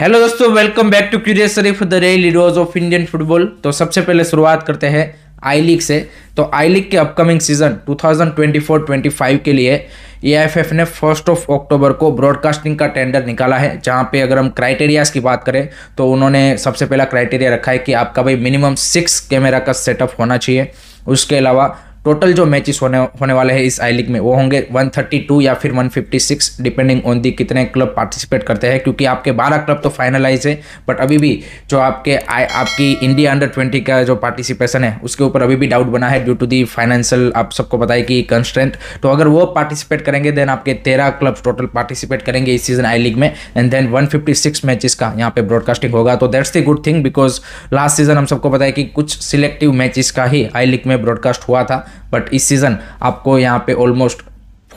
Hello दोस्तों welcome back to curious Sharif the real heroes of Indian football तो सबसे पहले शुरुआत करते हैं आई लीग से तो आई लीग के अपकमिंग सीजन 2024-25 के लिए एआईएफएफ ने फर्स्ट ऑफ अक्टूबर को ब्रॉडकास्टिंग का टेंडर निकाला है जहां पे अगर हम क्राइटेरियाज की बात करें तो उन्होंने सबसे पहला क्राइटेरिया रखा है कि आपका भाई मिनिमम सिक्स कैमरा का सेटअप होना चाहिए उसके अलावा टोटल जो मैचेस होने होने वाले हैं इस आई लीग में वो होंगे 132 या फिर 156 डिपेंडिंग ऑन दी कितने क्लब पार्टिसिपेट करते हैं क्योंकि आपके 12 क्लब तो फाइनलाइज है बट अभी भी जो आपके आ, आपकी इंडिया अंडर 20 का जो पार्टिसिपेशन है उसके ऊपर अभी भी डाउट बना है ड्यू टू दी फाइनेंशियल आप सबको बताए कि कंस्टेंट तो अगर वो पार्टिसिपेट करेंगे देन आपके तेरह क्लब टोटल पार्टिसिपेट करेंगे इस सीजन आई लीग में एंड देन वन मैचेस का यहाँ पे ब्रॉडकास्टिंग होगा तो that's the good thing because last season हम सबको पता है कि कुछ सिलेक्टिव मैचेस का ही आई लीग में ब्रॉडकास्ट हुआ था बट इस सीज़न आपको यहाँ पे ऑलमोस्ट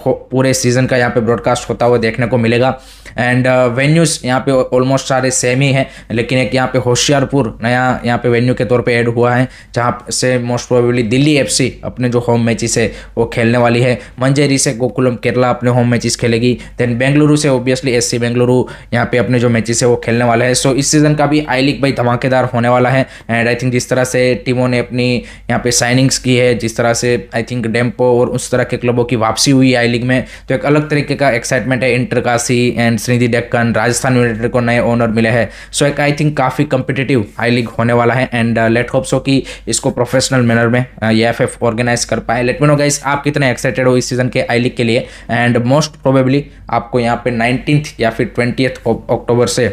पूरे सीज़न का यहाँ पे ब्रॉडकास्ट होता हुआ देखने को मिलेगा एंड वेन्यूज़ uh, यहाँ पे ऑलमोस्ट सारे सेम ही हैं लेकिन एक यहाँ पे होशियारपुर नया यहाँ पे वेन्यू के तौर पे ऐड हुआ है जहाँ से मोस्ट प्रोबेबली दिल्ली एफसी अपने जो होम मैचेस है वो खेलने वाली है मंजेरी से गोकुलम केरला अपने होम मैचेस खेलेगी देन बेंगलुरु से ओबियसली एस सी बेंगलुरु यहाँ पे अपने जो मैचेस है वो खेलने वाला है सो so, इस सीज़न का भी आई लीग भाई धमाकेदार होने वाला है एंड आई थिंक जिस तरह से टीमों ने अपनी यहाँ पे साइनिंग्स की है जिस तरह से आई थिंक डेम्पो और उस तरह के क्लबों की वापसी हुई आई लीग में तो एक अलग तरीके का एक्साइटमेंट है inter Kashi and Sreenidi Deccan Rajasthan united को नए ओनर मिले हैं सो एक आई थिंक काफ़ी कंपिटेटिव आई लीग होने वाला है एंड लेट होप सो कि इसको प्रोफेशनल मैनर में ये एफ एफ ऑर्गेनाइज कर पाए लेट मी नो गाइस आप कितने एक्साइटेड हो इस सीजन के आई लीग के लिए एंड मोस्ट प्रोबेबली आपको यहाँ पे नाइनटीन या फिर ट्वेंटी अक्टूबर से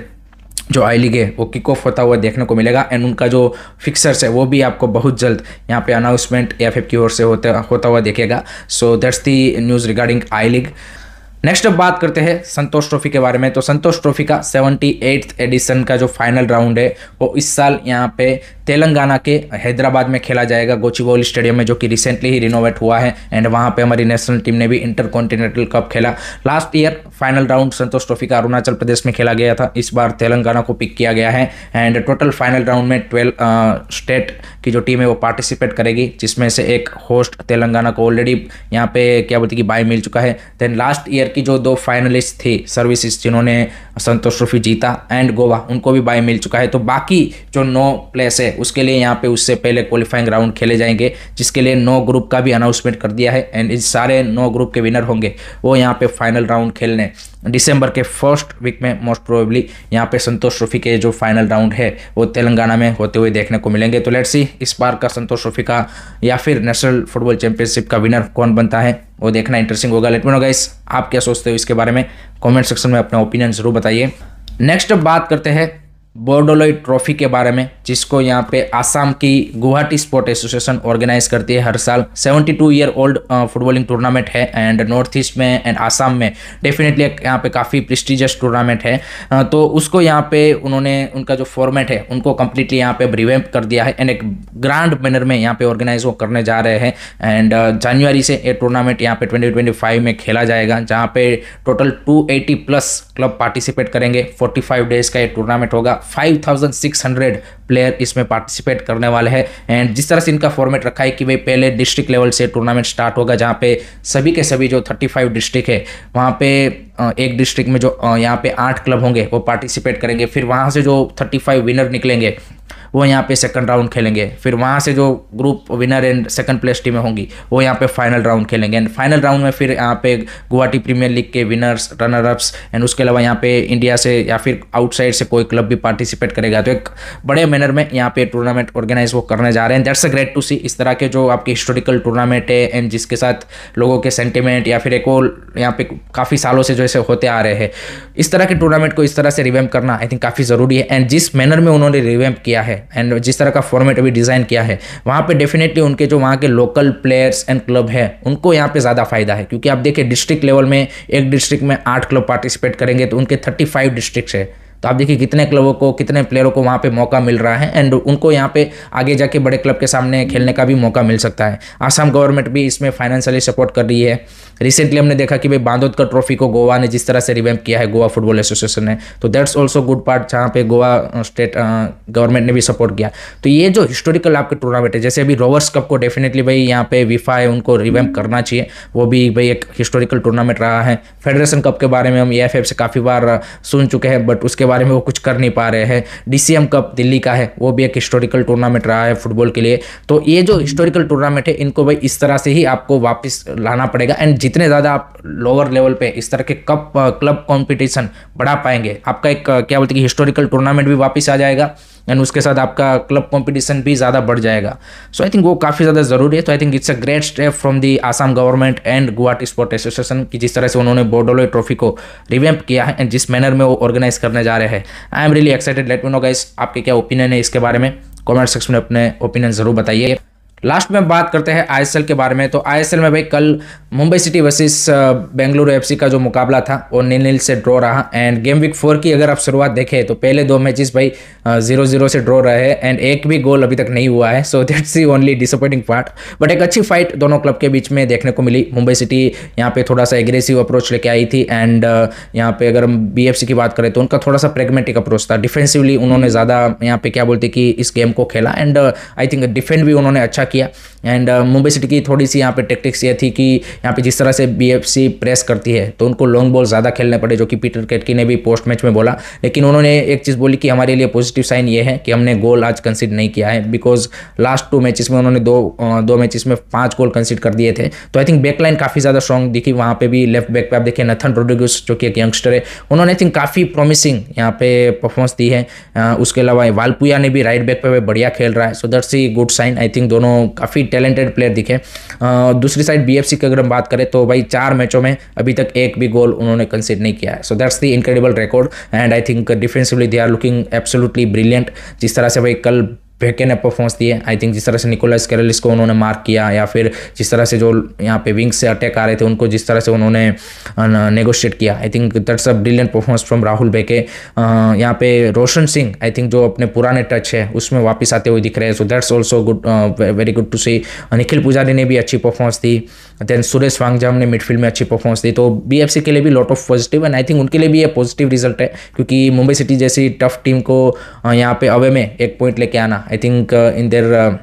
जो आई लीग है वो किक ऑफ होता हुआ देखने को मिलेगा एंड उनका जो फिक्सर्स है वो भी आपको बहुत जल्द यहाँ पे अनाउंसमेंट या फिर की ओर से होता होता हुआ देखेगा so that's the news regarding I league next अब बात करते हैं संतोष ट्रॉफी के बारे में तो संतोष ट्रॉफी का सेवेंटी एट्थ एडिशन का जो फाइनल राउंड है वो इस साल यहाँ पे तेलंगाना के हैदराबाद में खेला जाएगा गोचीबोल स्टेडियम में जो कि रिसेंटली ही रिनोवेट हुआ है एंड वहाँ पे हमारी नेशनल टीम ने भी इंटर कॉन्टिनेंटल कप खेला last year final round Santosh trophy का अरुणाचल प्रदेश में खेला गया था इस बार तेलंगाना को पिक किया गया है एंड टोटल फाइनल राउंड में ट्वेल्व स्टेट की जो टीम है वो पार्टिसिपेट करेगी जिसमें से एक होस्ट तेलंगाना को ऑलरेडी यहाँ पे क्या बोलते कि बाय मिल चुका है देन लास्ट ईयर ईयर की जो दो फाइनलिस्ट थे सर्विसेज जिन्होंने संतोष ट्रॉफी जीता एंड गोवा उनको भी बाय मिल चुका है तो बाकी जो नौ प्लेस है उसके लिए यहाँ पे उससे पहले क्वालिफाइंग राउंड खेले जाएंगे जिसके लिए नौ ग्रुप का भी अनाउंसमेंट कर दिया है एंड इस सारे नौ ग्रुप के विनर होंगे वो यहाँ पे फाइनल राउंड खेलने दिसंबर के फर्स्ट वीक में मोस्ट प्रोबेबली यहाँ पे संतोष ट्रॉफी के जो फाइनल राउंड है वो तेलंगाना में होते हुए देखने को मिलेंगे तो लेट्स सी इस बार का संतोष ट्रॉफी का या फिर नेशनल फुटबॉल चैंपियनशिप का विनर कौन बनता है वो देखना इंटरेस्टिंग होगा लेट मी नो गाइस आप क्या सोचते हो इसके बारे में कमेंट सेक्शन में अपना ओपिनियन जरूर बताइए नेक्स्ट बात करते हैं बोर्डोलोई ट्रॉफी के बारे में जिसको यहाँ पे आसाम की गुवाहाटी स्पोर्ट एसोसिएशन ऑर्गेनाइज करती है हर साल 72 ईयर ओल्ड फुटबॉलिंग टूर्नामेंट है एंड नॉर्थ ईस्ट में एंड आसाम में डेफिनेटली यहाँ पे काफ़ी प्रेस्टिजियस टूर्नामेंट है uh, तो उसको यहाँ पे उन्होंने उनका जो फॉर्मेट है उनको कम्प्लीटली यहाँ पे रिवेम्प कर दिया है एंड एक ग्रांड मैनर में यहाँ पे ऑर्गेनाइज वो करने जा रहे हैं एंड जनवरी से ये टूर्नामेंट यहाँ पे ट्वेंटी में खेला जाएगा जहाँ पे total two plus club participate करेंगे फोर्टी डेज का ये टूर्नामेंट होगा 5,600 प्लेयर इसमें पार्टिसिपेट करने वाले हैं एंड जिस तरह से इनका फॉर्मेट रखा है कि भाई पहले डिस्ट्रिक्ट लेवल से टूर्नामेंट स्टार्ट होगा जहाँ पे सभी के सभी जो 35 डिस्ट्रिक्ट है वहाँ पे एक डिस्ट्रिक्ट में जो यहाँ पे आठ क्लब होंगे वो पार्टिसिपेट करेंगे फिर वहाँ से जो 35 विनर निकलेंगे वो यहाँ पे सेकंड राउंड खेलेंगे फिर वहाँ से जो group winner and second place टीमें होंगी वो यहाँ पे फाइनल राउंड खेलेंगे एंड फाइनल राउंड में फिर यहाँ पे गुवाहाटी प्रीमियर लीग के विनर्स रनर अप्स एंड उसके अलावा यहाँ पे इंडिया से या फिर आउटसाइड से कोई क्लब भी पार्टिसिपेट करेगा तो एक बड़े मैनर में यहाँ पे टूर्नामेंट ऑर्गेनाइज वो करने जा रहे हैं that's a great to see इस तरह के जो आपके हिस्टोरिकल टूर्नामेंट है एंड जिसके साथ लोगों के सेंटिमेंट या फिर एक और यहाँ पे काफ़ी सालों से जो ऐसे होते आ रहे हैं इस तरह के टूर्नामेंट को इस तरह से रिवैम्प करना आई थिंक काफ़ी ज़रूरी है एंड जिस मैनर में उन्होंने रिवैम्प किया है एंड जिस तरह का फॉर्मेट अभी डिज़ाइन किया है वहाँ पे डेफिनेटली उनके जो वहाँ के लोकल प्लेयर्स एंड क्लब है उनको यहाँ पे ज़्यादा फायदा है क्योंकि आप देखिए डिस्ट्रिक्ट लेवल में एक डिस्ट्रिक्ट में आठ क्लब पार्टिसिपेट करेंगे तो उनके थर्टी फाइव डिस्ट्रिक्ट है तो आप देखिए कितने क्लबों को कितने प्लेयरों को वहाँ पे मौका मिल रहा है एंड उनको यहाँ पे आगे जाके बड़े क्लब के सामने खेलने का भी मौका मिल सकता है आसाम गवर्नमेंट भी इसमें फाइनेंशियली सपोर्ट कर रही है रिसेंटली हमने देखा कि भाई का ट्रॉफी को गोवा ने जिस तरह से रिवैम्प किया है गोवा फुटबॉल एसोसिएशन ने तो दैट्स ऑल्सो गुड पार्ट जहाँ पे गोवा स्टेट गवर्नमेंट ने भी सपोर्ट किया तो ये जो हिस्टोरिकल आपके टूर्नामेंट है जैसे अभी रोवर्स कप को डेफिनेटली भाई यहाँ पे विफा है उनको रिवैम्प करना चाहिए वो भी भाई एक हिस्टोरिकल टूर्नामेंट रहा है फेडरेशन कप के बारे में हम ए से काफ़ी बार सुन चुके हैं बट उसके बारे में वो कुछ कर नहीं पा रहे हैं डीसीएम कप दिल्ली का है वो भी एक हिस्टोरिकल टूर्नामेंट रहा है फुटबॉल के लिए तो ये जो हिस्टोरिकल टूर्नामेंट है इनको भाई इस तरह से ही आपको वापस लाना पड़ेगा एंड जितने ज़्यादा आप लोअर लेवल पर इस तरह के कप क्लब कॉम्पिटिशन बढ़ा पाएंगे आपका एक क्या बोलते हैं हिस्टोरिकल टूर्नामेंट भी वापस आ जाएगा एंड उसके साथ आपका क्लब कॉम्पिटिशन भी ज़्यादा बढ़ जाएगा सो आई थिंक वो काफ़ी ज़्यादा ज़रूरी है तो I think it's a great step from the Assam government and Guwahati sport association की जिस तरह से उन्होंने बोडोलो ट्रॉफी को रिवेम्प किया है एंड जिस मैनर में वो ऑर्गेनाइज करने जा रहे हैं I am really excited let me know guys आपके क्या ओपिनियन है इसके बारे में कॉमेंट सेक्शन में अपने ओपिनियन ज़रूर बताइए लास्ट में बात करते हैं आईएसएल के बारे में तो आईएसएल में भाई कल Mumbai city versus Bengaluru FC का जो मुकाबला था वो नील नील से ड्रॉ रहा एंड गेम वीक फोर की अगर आप शुरुआत देखें तो पहले दो मैचेस भाई जीरो जीरो से ड्रॉ रहे हैं एंड एक भी गोल अभी तक नहीं हुआ है so that's the only disappointing part but एक अच्छी फाइट दोनों क्लब के बीच में देखने को मिली मुंबई सिटी यहाँ पे थोड़ा सा एग्रेसिव अप्रोच लेके आई थी एंड यहाँ पे अगर हम बी की बात करें तो उनका थोड़ा सा प्रेगमेटिक अप्रोच था डिफेंसिवली उन्होंने hmm. ज़्यादा यहाँ पे क्या बोलते कि इस गेम को खेला एंड आई थिंक डिफेंड भी उन्होंने अच्छा किया एंड uh, मुंबई सिटी की थोड़ी सी यहाँ पे टेक्टिक्स ये थी कि यहाँ पे जिस तरह से बी प्रेस करती है तो उनको लॉन्ग बॉल ज़्यादा खेलने पड़े जो कि पीटर केटकी ने भी पोस्ट मैच में बोला लेकिन उन्होंने एक चीज़ बोली कि हमारे लिए पॉजिटिव साइन ये है कि हमने गोल आज कंसिड नहीं किया है बिकॉज लास्ट टू मैचेस में उन्होंने दो uh, दो मैचेस में पाँच गोल कंसिड कर दिए थे तो आई थिंक बैकलाइन काफ़ी ज़्यादा स्ट्रॉन्ग दिखी वहाँ पर भी लेफ्ट बैक पर आप देखिए नथन रोड्रिगस जो कि एक यंगस्टर है उन्होंने आई थिंक काफ़ी प्रॉमिसिंग यहाँ पे परफॉर्मेंस दी है uh, उसके अलावा वालपुया ने भी राइट बैक पर बढ़िया खेल रहा है so that's a good sign I think दोनों काफ़ी टैलेंटेड प्लेयर दिखे दूसरी साइड बी की अगर हम बात करें तो भाई चार मैचों में अभी तक एक भी गोल उन्होंने कंसिड नहीं किया है so that's the incredible record and I think defensively they are looking absolutely brilliant जिस तरह से भाई कल पैकेन ने परफॉर्मेंस दिए आई थिंक जिस तरह से निकोलस कैरलिस को उन्होंने मार्क किया या फिर जिस तरह से जो यहाँ पे विंग्स से अटैक आ रहे थे उनको जिस तरह से उन्होंने नेगोशिएट किया I think that's a brilliant performance from Rahul Bheke यहाँ पे रोशन सिंह आई थिंक जो अपने पुराने टच है उसमें वापस आते हुए दिख रहे हैं so that's also good very good to see Nikhil Poojary ने भी अच्छी परफॉर्मेंस दी देन सुरेश वांगजाम ने मिडफील्ड में अच्छी परफॉर्मेंस दी तो बी के लिए भी lot of positive and I think उनके लिए भी ये पॉजिटिव रिजल्ट है क्योंकि मुंबई सिटी जैसी टफ टीम को यहाँ पे अवे में एक पॉइंट लेके आना I think uh, in their uh,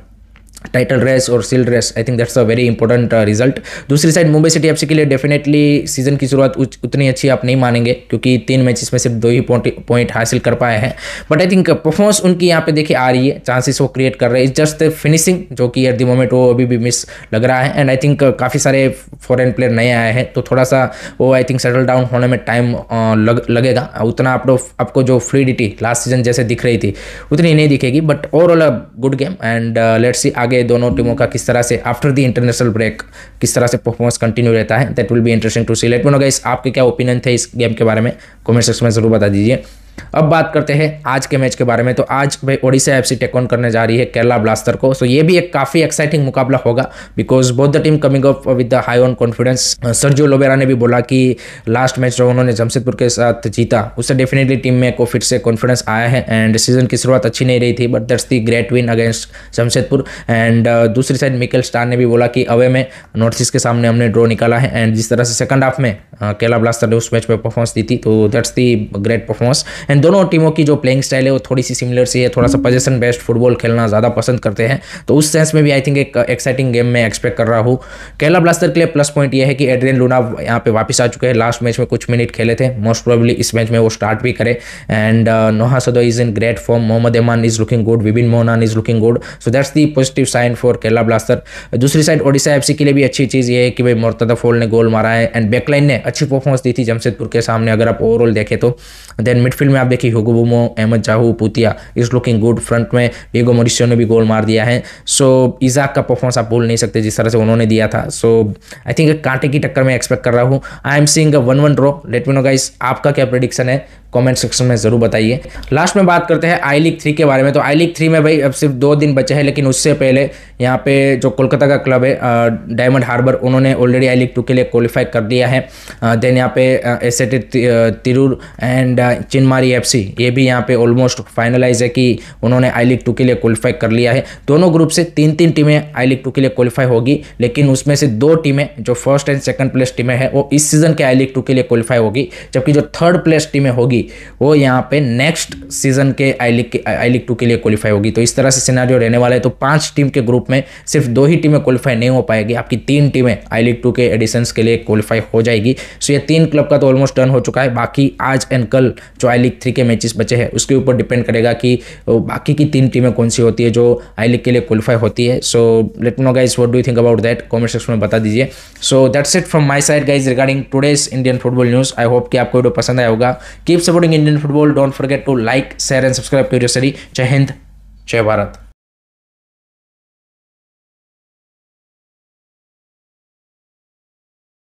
title race और सिल race I think that's a very important result दूसरी साइड मुंबई सिटी एफसी के लिए डेफिनेटली सीजन की शुरुआत उतनी अच्छी आप नहीं मानेंगे क्योंकि तीन मैचेस में सिर्फ दो ही पॉइंट हासिल कर पाए हैं बट आई थिंक परफॉर्मेंस उनकी यहाँ पे देखिए आ रही है चांसेस वो क्रिएट कर रहे हैं जस्ट फिनिशिंग जो कि एट द मोमेंट वो अभी भी मिस लग रहा है एंड आई थिंक काफ़ी सारे फॉरन प्लेयर नए आए हैं तो थोड़ा सा वो आई थिंक सेटल डाउन होने में टाइम uh, लग, लगेगा उतना आप लोग आपको जो फ्लूडिटी लास्ट सीजन जैसे दिख रही थी उतनी नहीं दिखेगी but overall a good game and let's see आगे आगे दोनों टीमों का किस तरह से आफ्टर द इंटरनेशनल ब्रेक किस तरह से परफॉर्मेंस कंटिन्यू रहता है that will be interesting to see let me know guys आपके क्या ओपिनियन थे इस गेम के बारे में कमेंट सेक्शन में जरूर बता दीजिए अब बात करते हैं आज के मैच के बारे में तो आज भाई ओडिशा एफ सी टेकऑन करने जा रही है केरला ब्लास्टर को सो ये भी एक काफ़ी एक्साइटिंग मुकाबला होगा because both the team coming up with the high on confidence Sergio Lobera ने भी बोला कि लास्ट मैच जो उन्होंने जमशेदपुर के साथ जीता उससे डेफिनेटली टीम में को फिर से कॉन्फिडेंस आया है एंड सीजन की शुरुआत अच्छी नहीं रही थी but that's the great win against Jamshedpur and दूसरी साइड मिकेल स्टार ने भी बोला कि अवे में नॉर्थ ईस्ट के सामने हमने ड्रॉ निकाला है एंड जिस तरह से सेकंड हाफ में uh, केला ब्लास्टर ने उस मैच में परफॉर्मेंस दी थी तो that's the great performance and दोनों टीमों की जो प्लेइंग स्टाइल है वो थोड़ी सी सिमिलर सी है थोड़ा सा पोजेशन बेस्ड फुटबॉल खेलना ज़्यादा पसंद करते हैं तो उस सेंस में भी आई थिंक एक एक्साइटिंग uh, गेम मैं एक्सपेक्ट कर रहा हूँ केला ब्लास्टर के लिए प्लस पॉइंट ये है कि एड्रियन लूना यहाँ पे वापस आ चुके हैं लास्ट मैच में कुछ मिनट खेले थे मोस्ट प्रोबेबली इस मैच में वो स्टार्ट भी करे and Noah Sadaoui is in great form Mohammed Aimen is looking good Vibin Mohanan is looking good so that's the positive sign for Kerala blaster दूसरी साइड ओडिशा एफ के लिए भी अच्छी चीज़ ये है कि भाई मोरतदा फोल ने गोल मारा है एंड बैकलाइन ने अच्छी परफॉर्मेंस दी थी जमशेदपुर के सामने अगर आप ओवरऑल देखें तो देन मिडफील्ड में आप देखिए Hugo Boumous Ahmed Jahouh Puitea is looking good front में बेगो मोरिशियो ने भी गोल मार दिया है सो so, इजाक का परफॉर्मेंस आप बोल नहीं सकते जिस तरह से उन्होंने दिया था सो आई थिंक कांटे की टक्कर में एक्सपेक्ट कर रहा हूँ I am seeing one one draw let me know guys आपका क्या प्रडिक्शन है कमेंट सेक्शन में जरूर बताइए लास्ट में बात करते हैं आई लीग थ्री के बारे में तो आई लीग थ्री में भाई अब सिर्फ दो दिन बचे हैं लेकिन उससे पहले यहाँ पे जो कोलकाता का क्लब है डायमंड हार्बर उन्होंने ऑलरेडी आई लीग टू के लिए क्वालिफाई कर दिया है देन यहाँ पे एसेटेड तिरूर एंड चिनमारी मुरारी एफ ये भी यहाँ पे ऑलमोस्ट फाइनलाइज है कि उन्होंने आई लीग टू के लिए क्वालिफाई कर लिया है दोनों ग्रुप से तीन तीन टीमें आई लीग टू के लिए क्वालिफाई होगी लेकिन उसमें से दो टीमें जो फर्स्ट एंड सेकंड प्लेस टीमें हैं वो इस सीजन के आई लीग टू के लिए क्वालिफाई होगी जबकि जो थर्ड प्लेस टीमें होगी वो यहाँ पे नेक्स्ट सीजन के I League I League two के लिए क्वालिफाई होगी तो इस तरह से सीनारियो रहने वाला है तो पाँच टीम के ग्रुप में सिर्फ दो ही टीमें क्वालिफाई नहीं हो पाएगी आपकी तीन टीमें आई लीग टू के एडिशंस के लिए क्वालिफाई हो जाएगी सो ये तीन क्लब का तो ऑलमोस्ट डन हो चुका है बाकी आज एंड कल जो आई लीग लीग थ्री के मैचेस बचे हैं उसके ऊपर डिपेंड करेगा कि बाकी की तीन टीमें कौन सी होती है जो आई लीग के लिए क्वालिफाई होती है so let know guys what do think about that comment section में बता दीजिए so that's it from my side guys regarding today's Indian football news I hope कि आपको वीडियो पसंद आया होगा keep supporting Indian football don't forget to like share and subscribe to your सरी जय हिंद जय भारत